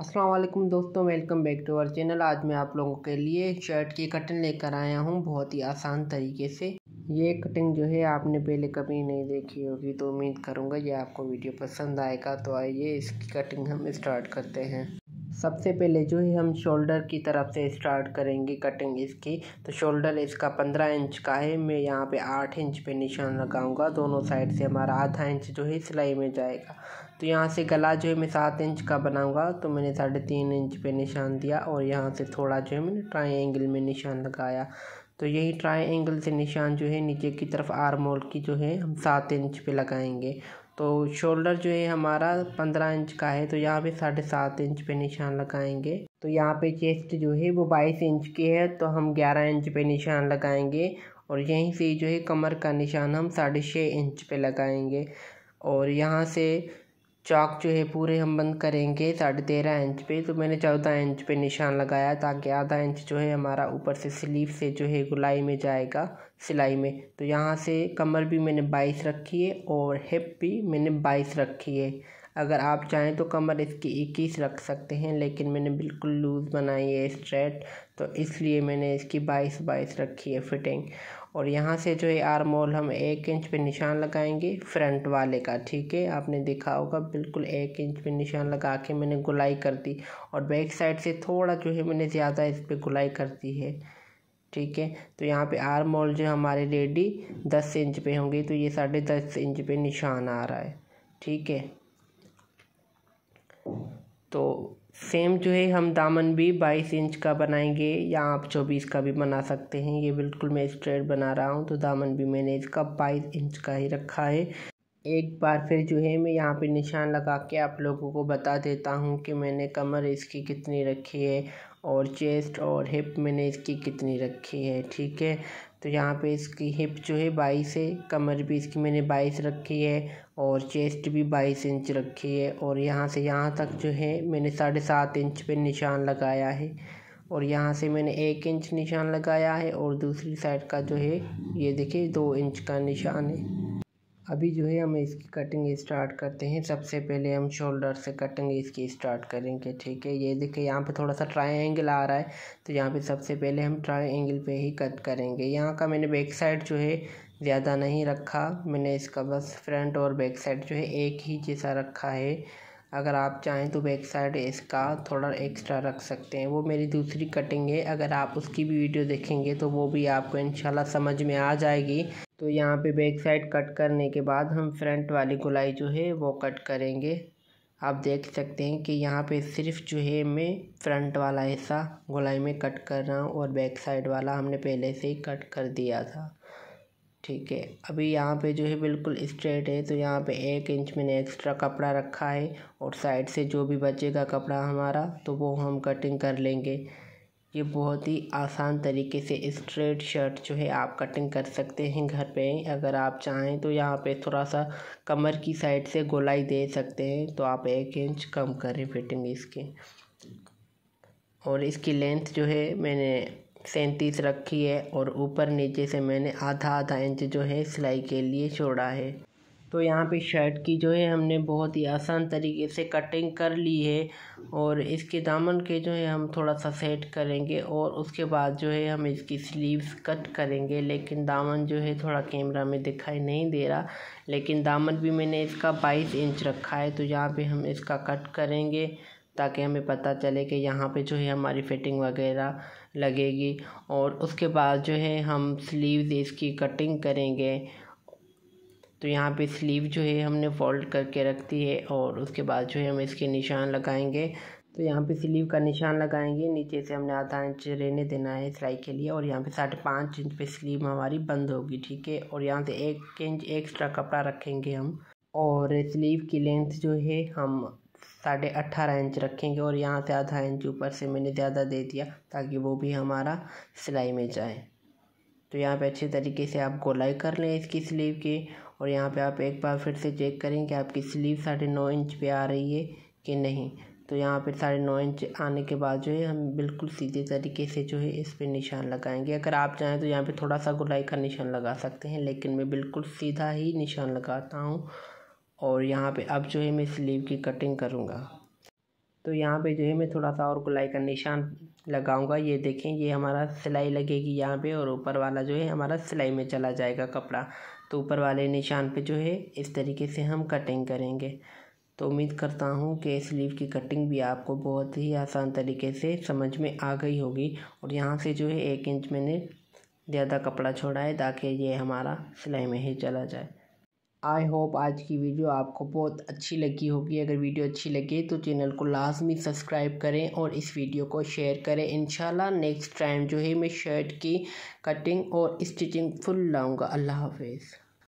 असलम दोस्तों welcome back to our channel आज मैं आप लोगों के लिए शर्ट की कटिंग लेकर आया हूँ बहुत ही आसान तरीके से ये कटिंग जो है आपने पहले कभी नहीं देखी होगी तो उम्मीद करूँगा ये आपको वीडियो पसंद आएगा तो आइए इसकी कटिंग हम स्टार्ट करते हैं सबसे पहले जो ही हम शोल्डर की तरफ से स्टार्ट करेंगे कटिंग इसकी तो शोल्डर इसका पंद्रह इंच का है मैं यहाँ पे आठ इंच पे निशान लगाऊंगा दोनों साइड से हमारा आधा इंच जो है सिलाई में जाएगा तो यहाँ से गला जो है मैं सात इंच का बनाऊंगा तो मैंने साढ़े तीन इंच पे निशान दिया और यहाँ से थोड़ा जो है मैंने ट्राई एंगल में निशान लगाया तो यही ट्राई एंगल से निशान जो है नीचे की तरफ आर्म की जो है हम सात इंच पर लगाएँगे तो शोल्डर जो है हमारा पंद्रह इंच का है तो यहाँ पे साढ़े सात इंच पे निशान लगाएंगे तो यहाँ पे चेस्ट जो है वो बाईस इंच की है तो हम ग्यारह इंच पे निशान लगाएंगे और यहीं से जो है कमर का निशान हम साढ़े छः इंच पे लगाएंगे और यहाँ से चौक जो है पूरे हम बंद करेंगे साढ़े तेरह इंच पे तो मैंने चौदह इंच पे निशान लगाया ताकि आधा इंच जो है हमारा ऊपर से स्लीव से जो है गुलाई में जाएगा सिलाई में तो यहाँ से कमर भी मैंने बाईस रखी है और हिप भी मैंने बाईस रखी है अगर आप चाहें तो कमर इसकी इक्कीस रख सकते हैं लेकिन मैंने बिल्कुल लूज़ बनाई है स्ट्रेट तो इसलिए मैंने इसकी बाईस बाईस रखी है फिटिंग और यहाँ से जो है आर्म होल हम एक इंच पे निशान लगाएंगे फ्रंट वाले का ठीक है आपने देखा होगा बिल्कुल एक इंच पे निशान लगा के मैंने गुलाई कर दी और बैक साइड से थोड़ा जो है मैंने ज़्यादा इस पर गुलाई कर दी है ठीक है तो यहाँ पे आर मोल जो हमारे रेडी दस इंच पे होंगे तो ये साढ़े दस इंच पे निशान आ रहा है ठीक है तो सेम जो है हम दामन भी बाईस इंच का बनाएंगे या आप चौबीस का भी बना सकते हैं ये बिल्कुल मैं स्ट्रेट बना रहा हूँ तो दामन भी मैंने इसका बाईस इंच का ही रखा है एक बार फिर जो है मैं यहाँ पे निशान लगा के आप लोगों को बता देता हूँ कि मैंने कमर इसकी कितनी रखी है और चेस्ट और हिप मैंने इसकी कितनी रखी है ठीक है तो यहाँ पे इसकी हिप जो है बाईस है कमर भी इसकी मैंने बाईस रखी है और चेस्ट भी बाईस इंच रखी है और यहाँ से यहाँ तक जो है मैंने साढ़े सात इंच पे निशान लगाया है और यहाँ से मैंने एक इंच निशान लगाया है और दूसरी साइड का जो है ये देखिए दो इंच का निशान है अभी जो है हम इसकी कटिंग स्टार्ट करते हैं सबसे पहले हम शोल्डर से कटिंग इसकी स्टार्ट करेंगे ठीक है ये देखिए यहाँ पे थोड़ा सा ट्रायंगल आ रहा है तो यहाँ पे सबसे पहले हम ट्रायंगल पे ही कट करेंगे यहाँ का मैंने बैक साइड जो है ज़्यादा नहीं रखा मैंने इसका बस फ्रंट और बैक साइड जो है एक ही जैसा रखा है अगर आप चाहें तो बैक साइड इसका थोड़ा एक्स्ट्रा रख सकते हैं वो मेरी दूसरी कटिंग है अगर आप उसकी भी वीडियो देखेंगे तो वो भी आपको इन समझ में आ जाएगी तो यहाँ पे बैक साइड कट करने के बाद हम फ्रंट वाली गुलाई जो है वो कट करेंगे आप देख सकते हैं कि यहाँ पे सिर्फ जो है मैं फ्रंट वाला हिस्सा गुलाई में कट कर रहा हूँ और बैक साइड वाला हमने पहले से ही कट कर दिया था ठीक है अभी यहाँ पे जो है बिल्कुल स्ट्रेट है तो यहाँ पे एक इंच मैंने एक्स्ट्रा कपड़ा रखा है और साइड से जो भी बचेगा कपड़ा हमारा तो वो हम कटिंग कर लेंगे ये बहुत ही आसान तरीके से स्ट्रेट शर्ट जो है आप कटिंग कर सकते हैं घर पे अगर आप चाहें तो यहाँ पे थोड़ा सा कमर की साइड से गोलाई दे सकते हैं तो आप एक इंच कम करें फिटिंग इसकी और इसकी लेंथ जो है मैंने सैंतीस रखी है और ऊपर नीचे से मैंने आधा आधा इंच जो है सिलाई के लिए छोड़ा है तो यहाँ पे शर्ट की जो है हमने बहुत ही आसान तरीके से कटिंग कर ली है और इसके दामन के जो है हम थोड़ा सा सेट करेंगे और उसके बाद जो है हम इसकी स्लीव्स कट करेंगे लेकिन दामन जो है थोड़ा कैमरा में दिखाई नहीं दे रहा लेकिन दामन भी मैंने इसका बाईस इंच रखा है तो यहाँ पर हम इसका कट करेंगे ताकि हमें पता चले कि यहाँ पर जो है हमारी फिटिंग वगैरह लगेगी और उसके बाद जो है हम स्लीव्स इसकी कटिंग करेंगे तो यहाँ पे स्लीव जो है हमने फोल्ड करके रखती है और उसके बाद जो है हम इसके निशान लगाएंगे तो यहाँ पे स्लीव का निशान लगाएंगे नीचे से हमने आधा इंच रहने देना है सिलाई के लिए और यहाँ पे साढ़े पाँच इंच पे स्लीव हमारी बंद होगी ठीक है और यहाँ से एक इंच एक्स्ट्रा कपड़ा रखेंगे हम और स्लीव की लेंथ जो है हम साढ़े अट्ठारह इंच रखेंगे और यहाँ से आधा इंच ऊपर से मैंने ज़्यादा दे दिया ताकि वो भी हमारा सिलाई में जाए तो यहाँ पे अच्छे तरीके से आप गोलाई कर लें इसकी स्लीव की और यहाँ पे आप एक बार फिर से चेक करें कि आपकी स्लीव साढ़े नौ इंच पे आ रही है कि नहीं तो यहाँ पे साढ़े नौ इंच आने के बाद जो है हम बिल्कुल सीधे तरीके से जो है इस पर निशान लगाएंगे अगर आप चाहें तो यहाँ पे थोड़ा सा गोलाई का निशान लगा सकते हैं लेकिन मैं बिल्कुल सीधा ही निशान लगाता हूँ और यहाँ पे अब जो है मैं स्लीव की कटिंग करूँगा तो यहाँ पे जो है मैं थोड़ा सा और गुलाई का निशान लगाऊंगा ये देखें ये हमारा सिलाई लगेगी यहाँ पे और ऊपर वाला जो है हमारा सिलाई में चला जाएगा कपड़ा तो ऊपर वाले निशान पे जो है इस तरीके से हम कटिंग करेंगे तो उम्मीद करता हूँ कि स्लीव की कटिंग भी आपको बहुत ही आसान तरीके से समझ में आ गई होगी और यहाँ से जो है एक इंच मैंने ज़्यादा कपड़ा छोड़ा है ताकि ये हमारा सिलाई में ही चला जाए आई होप आज की वीडियो आपको बहुत अच्छी लगी होगी अगर वीडियो अच्छी लगे तो चैनल को लाजमी सब्सक्राइब करें और इस वीडियो को शेयर करें इन नेक्स्ट टाइम जो है मैं शर्ट की कटिंग और स्टिचिंग फुल लाऊंगा अल्लाह हाफिज़